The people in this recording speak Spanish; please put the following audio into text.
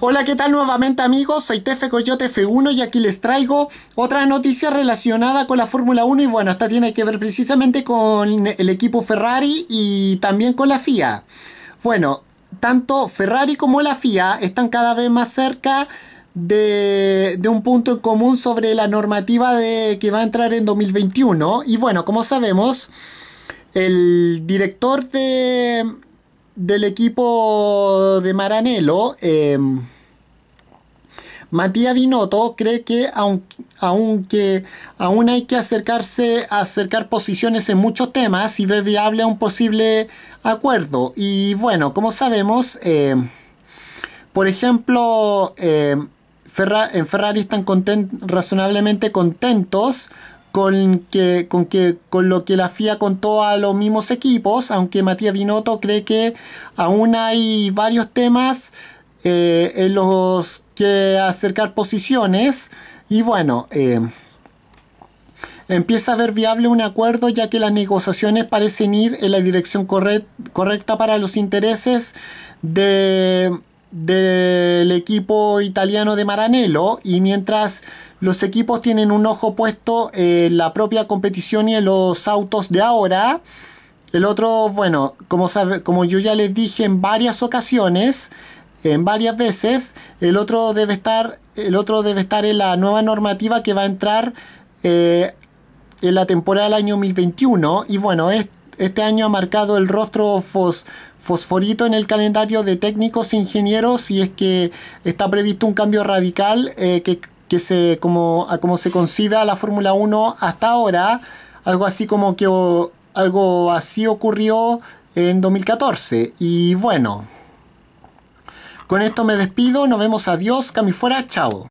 Hola, ¿qué tal nuevamente amigos? Soy Tefe Coyote F1 y aquí les traigo otra noticia relacionada con la Fórmula 1 y bueno, esta tiene que ver precisamente con el equipo Ferrari y también con la FIA. Bueno, tanto Ferrari como la FIA están cada vez más cerca de, de, un punto en común sobre la normativa de, que va a entrar en 2021. Y bueno, como sabemos, el director de, del equipo de Maranello, eh, Matías Binotto cree que aunque, aún hay que acercarse, a acercar posiciones en muchos temas y ve viable un posible acuerdo. Y bueno, como sabemos, eh, por ejemplo, eh, en Ferrari están razonablemente contentos con, que, con, que, con lo que la FIA contó a los mismos equipos, aunque Matías Binotto cree que aún hay varios temas eh, en los que acercar posiciones. Y bueno, eh, empieza a ver viable un acuerdo ya que las negociaciones parecen ir en la dirección correcta para los intereses de del equipo italiano de Maranello y mientras los equipos tienen un ojo puesto en la propia competición y en los autos de ahora, el otro, bueno, como, sabe, como yo ya les dije en varias ocasiones, en varias veces, el otro debe estar, el otro debe estar en la nueva normativa que va a entrar eh, en la temporada del año 2021 y bueno, esto este año ha marcado el rostro fosforito en el calendario de técnicos e ingenieros y es que está previsto un cambio radical eh, que, se, como, se concibe a la Fórmula 1 hasta ahora, algo así como que algo así ocurrió en 2014 y bueno. Con esto me despido, nos vemos, adiós, cami fuera, chao.